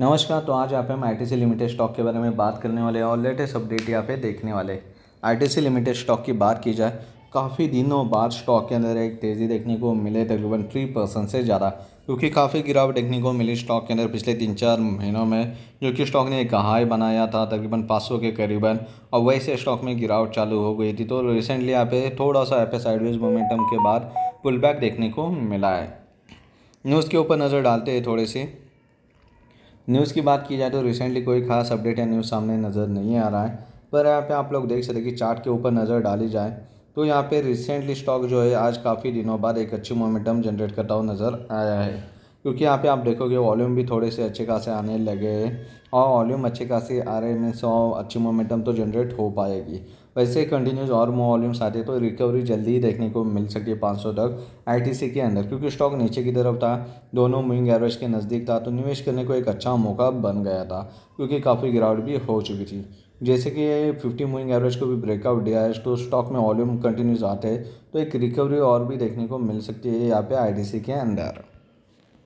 नमस्कार तो आज यहाँ पे हम आई लिमिटेड स्टॉक के बारे में बात करने वाले हैं और लेटेस्ट अपडेट यहाँ पे देखने वाले आईटीसी लिमिटेड स्टॉक की बात की जाए काफ़ी दिनों बाद स्टॉक के अंदर एक तेज़ी देखने को मिले तकरीबन थ्री परसेंट से ज़्यादा क्योंकि काफ़ी गिरावट देखने को मिली स्टॉक के अंदर पिछले तीन चार महीनों में जो कि स्टॉक ने एक हाई बनाया था तकरीबन पाँच के करीबन और वैसे स्टॉक में गिरावट चालू हो गई थी तो रिसेंटली यहाँ पे थोड़ा सा यहाँ साइडवेज मोमेंटम के बाद पुल देखने को मिला है न्यूज़ के ऊपर नज़र डालते हैं थोड़ी सी न्यूज़ की बात की जाए तो रिसेंटली कोई खास अपडेट या न्यूज़ सामने नज़र नहीं आ रहा है पर यहाँ पे आप लोग देख सकते कि चार्ट के ऊपर नज़र डाली जाए तो यहाँ पे रिसेंटली स्टॉक जो है आज काफ़ी दिनों बाद एक अच्छी मोमेंटम जनरेट करता हुआ नज़र आया है क्योंकि यहाँ पे आप देखोगे वॉल्यूम भी थोड़े से अच्छे खासे आने लगे और वॉल्यूम अच्छे खासे आ रहे में सौ अच्छी मोमेंटम तो जनरेट हो पाएगी वैसे कंटिन्यूस और वॉल्यूम्स आते तो रिकवरी जल्दी ही देखने को मिल सकती है 500 तक आईटीसी के अंदर क्योंकि स्टॉक नीचे की तरफ था दोनों मूविंग एवरेज के नज़दीक था तो निवेश करने को एक अच्छा मौका बन गया था क्योंकि काफ़ी गिरावट भी हो चुकी थी जैसे कि फिफ्टी मूविंग एवरेज को भी ब्रेकआउट दिया है तो स्टॉक में वॉल्यूम कंटिन्यूस आते हैं तो एक रिकवरी और भी देखने को मिल सकती है यहाँ पे आईटीसी के अंदर